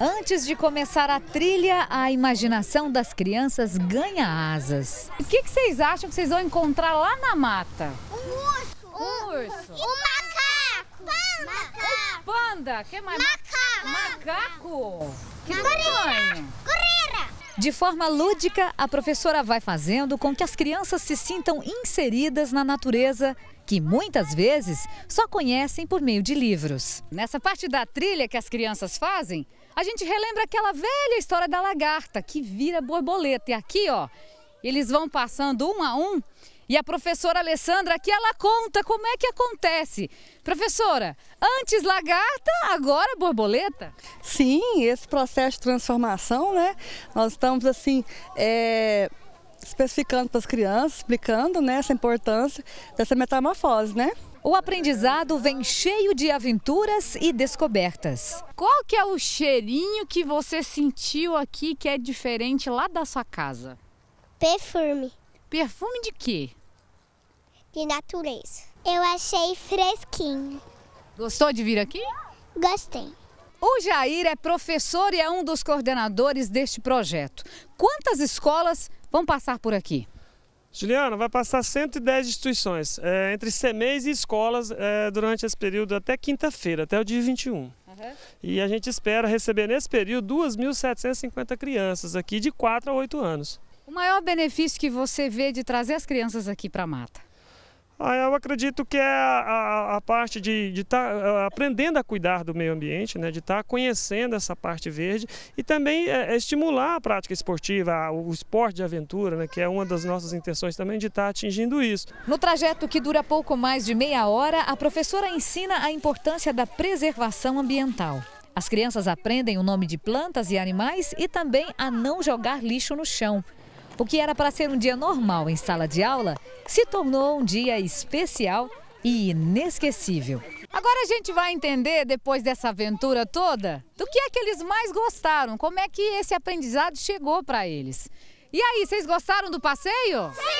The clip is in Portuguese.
Antes de começar a trilha, a imaginação das crianças ganha asas. O que, que vocês acham que vocês vão encontrar lá na mata? Um urso. Um, urso. Um macaco. Panda. macaco. Panda. que mais? Macaco. Macaco. Que é tamanho? De forma lúdica, a professora vai fazendo com que as crianças se sintam inseridas na natureza, que muitas vezes só conhecem por meio de livros. Nessa parte da trilha que as crianças fazem, a gente relembra aquela velha história da lagarta que vira borboleta. E aqui, ó, eles vão passando um a um e a professora Alessandra aqui, ela conta como é que acontece. Professora, antes lagarta, agora borboleta? Sim, esse processo de transformação, né? Nós estamos assim, é, especificando para as crianças, explicando né, essa importância dessa metamorfose, né? O aprendizado vem cheio de aventuras e descobertas. Qual que é o cheirinho que você sentiu aqui que é diferente lá da sua casa? Perfume. Perfume de quê? de natureza. Eu achei fresquinho. Gostou de vir aqui? Gostei. O Jair é professor e é um dos coordenadores deste projeto. Quantas escolas vão passar por aqui? Juliana, vai passar 110 instituições, é, entre semeis e escolas, é, durante esse período até quinta-feira, até o dia 21. Uhum. E a gente espera receber nesse período 2.750 crianças aqui de 4 a 8 anos. O maior benefício que você vê de trazer as crianças aqui para a mata? Ah, eu acredito que é a, a, a parte de estar tá eh, aprendendo a cuidar do meio ambiente, né, de estar tá conhecendo essa parte verde e também é, é estimular a prática esportiva, o esporte de aventura, né, que é uma das nossas intenções também de estar tá atingindo isso. No trajeto que dura pouco mais de meia hora, a professora ensina a importância da preservação ambiental. As crianças aprendem o nome de plantas e animais e também a não jogar lixo no chão. O que era para ser um dia normal em sala de aula se tornou um dia especial e inesquecível. Agora a gente vai entender, depois dessa aventura toda, do que é que eles mais gostaram, como é que esse aprendizado chegou para eles. E aí, vocês gostaram do passeio? Sim!